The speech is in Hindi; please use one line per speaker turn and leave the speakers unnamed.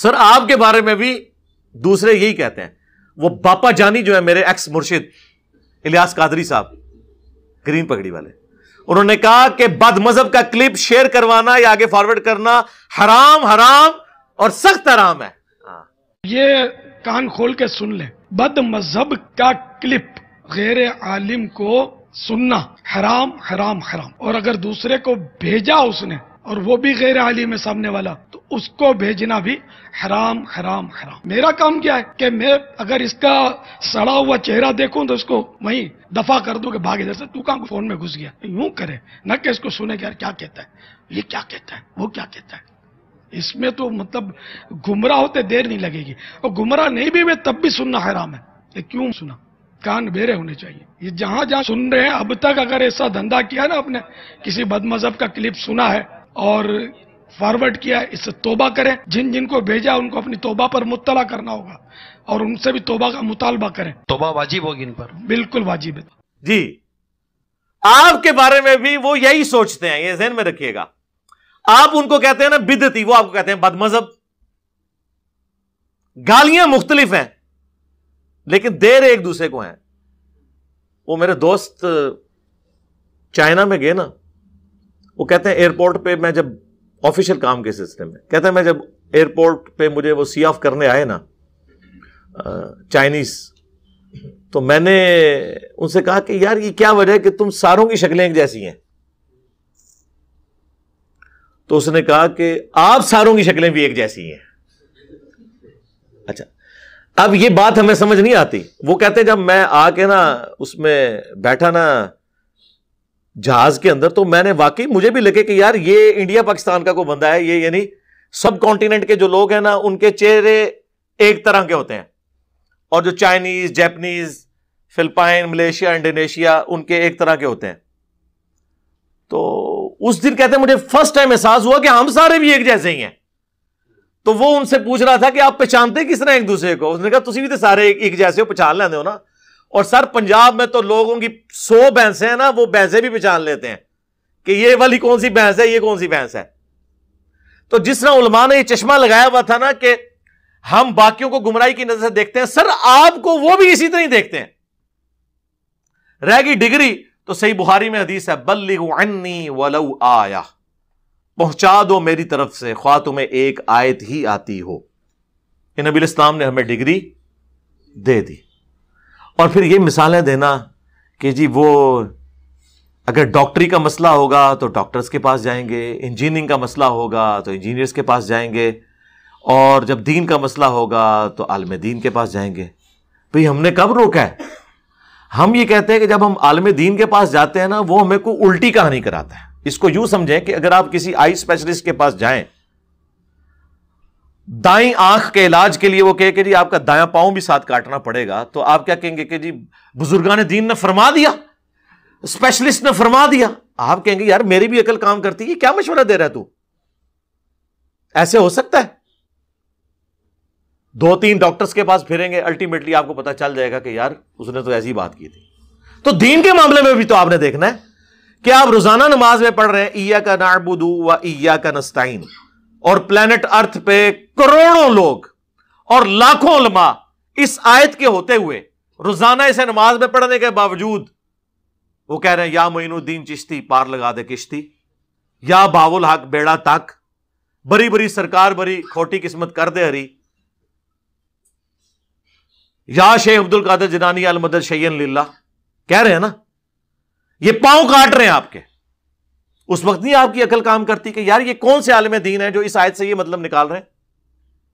सर आपके बारे में भी दूसरे यही कहते हैं वो बापा जानी जो है मेरे एक्स मुर्शिद इलियास कादरी साहब ग्रीन पगड़ी वाले उन्होंने कहा कि बद मजहब का क्लिप शेयर करवाना
या आगे फॉरवर्ड करना हराम हराम और सख्त हराम है हाँ। ये कान खोल के सुन ले बद मजहब का क्लिप गैर आलिम को सुनना हराम हराम हराम और अगर दूसरे को भेजा उसने और वो भी गैर आलिम है सामने वाला तो उसको भेजना भी हराम हराम हराम मेरा काम क्या है कि मैं अगर इसका सड़ा हुआ चेहरा देखूं तो इसको वहीं दफा कर दूं कि भागे जैसे तू कहां फोन में घुस गया यूं करे न कि इसको सुने कि यार क्या कहता है ये क्या कहता है वो क्या कहता है इसमें तो मतलब गुमराह होते देर नहीं लगेगी और गुमराह नहीं भी हुए तब भी सुनना हराम है ये क्यों सुना कान बेरे होने चाहिए ये जहां जहां सुन रहे हैं अब तक अगर ऐसा धंधा किया ना आपने किसी बदमजहब का क्लिप सुना है और फॉरवर्ड किया है इससे तोबा करें जिन जिनको भेजा उनको अपनी तोबा पर मुतला करना होगा और उनसे भी तोबा का मुतालबा करें तोबा वाजिब होगी इन पर बिल्कुल वाजिब है जी आपके बारे में भी वो यही सोचते हैं ये जहन में रखिएगा
आप उनको कहते हैं ना बिदती वो आपको कहते हैं बदमजहब गालियां मुख्तलिफ हैं लेकिन देर एक दूसरे को हैं वो मेरे दोस्त चाइना में गए ना वो कहते हैं एयरपोर्ट पे मैं जब ऑफिशियल काम के सिस्टम में कहते हैं मैं जब एयरपोर्ट पे मुझे वो सी ऑफ करने आए ना चाइनीज तो मैंने उनसे कहा कि यार ये क्या वजह है कि तुम सारों की शक्लें एक जैसी हैं तो उसने कहा कि आप सारों की शक्लें भी एक जैसी हैं अच्छा अब ये बात हमें समझ नहीं आती वो कहते हैं जब मैं आके ना उसमें बैठा ना जहाज के अंदर तो मैंने वाकई मुझे भी लगे कि यार ये इंडिया पाकिस्तान का कोई बंदा है ये यानी सब कॉन्टिनेंट के जो लोग हैं ना उनके चेहरे एक तरह के होते हैं और जो Chinese Japanese Philippine Malaysia Indonesia उनके एक तरह के होते हैं तो उस दिन कहते हैं मुझे फर्स्ट टाइम एहसास हुआ कि हम सारे भी एक जैसे ही हैं तो वो उनसे पूछ रहा था कि आप पहचानते किस तरह एक दूसरे को उसने कहा तुम भी तो सारे एक, एक जैसे हो पहचान लेते हो ना और सर पंजाब में तो लोगों की सौ भैंसे हैं ना वो भैंसे भी पहचान लेते हैं कि ये वाली कौन सी भैंस है ये कौन सी भैंस है तो जिस तरह उलमा ने ये चश्मा लगाया हुआ था ना कि हम बाकियों को गुमराही की नजर से देखते हैं सर आपको वो भी इसी तरह ही देखते हैं रह गई डिग्री तो सही बुहारी में हदीस है बल्ली वलऊ आया पहुंचा दो मेरी तरफ से ख्वा तुम्हें एक आयत ही आती हो नबी इस्लाम ने हमें डिग्री दे दी और फिर ये मिसालें देना कि जी वो अगर डॉक्टरी का मसला होगा तो डॉक्टर्स के पास जाएंगे इंजीनियरिंग का मसला होगा तो इंजीनियर्स के पास जाएंगे और जब दीन का मसला होगा तो आलम दीन के पास जाएंगे भाई हमने कब रोका है हम ये कहते हैं कि जब हम आलम दीन के पास जाते हैं ना वो हमें को उल्टी कहानी कराता है इसको यूं समझें कि अगर आप किसी आई स्पेशलिस्ट के पास जाएं दाई आंख के इलाज के लिए वो कहे कि जी आपका दाया पांव भी साथ काटना पड़ेगा तो आप क्या कहेंगे कि जी बुजुर्गान ने दीन ने फरमा दिया स्पेशलिस्ट ने फरमा दिया आप कहेंगे यार मेरी भी अकल काम करती है क्या मशवरा दे रहा है तू ऐसे हो सकता है दो तीन डॉक्टर्स के पास फिरेंगे अल्टीमेटली आपको पता चल जाएगा कि यार उसने तो ऐसी बात की थी तो दीन के मामले में भी तो आपने देखना है कि आप रोजाना नमाज में पढ़ रहे हैं ईया का नाबुदू व ईया का नस्ताइन और प्लेनेट अर्थ पे करोड़ों लोग और लाखों लमा इस आयत के होते हुए रोजाना इसे नमाज में पढ़ने के बावजूद वो कह रहे हैं या मोइनुद्दीन चिश्ती पार लगा दे किश्ती या बावुल हक बेड़ा तक बरी बरी सरकार बरी खोटी किस्मत कर दे हरी या शेख अब्दुल कादर जिनानी अल मदद शैन लीला कह रहे हैं ना ये पांव काट रहे हैं आपके उस वक्त नहीं आपकी अकल काम करती कि यार ये कौन से आलम दीन है जो इस आयत से ये मतलब निकाल रहे हैं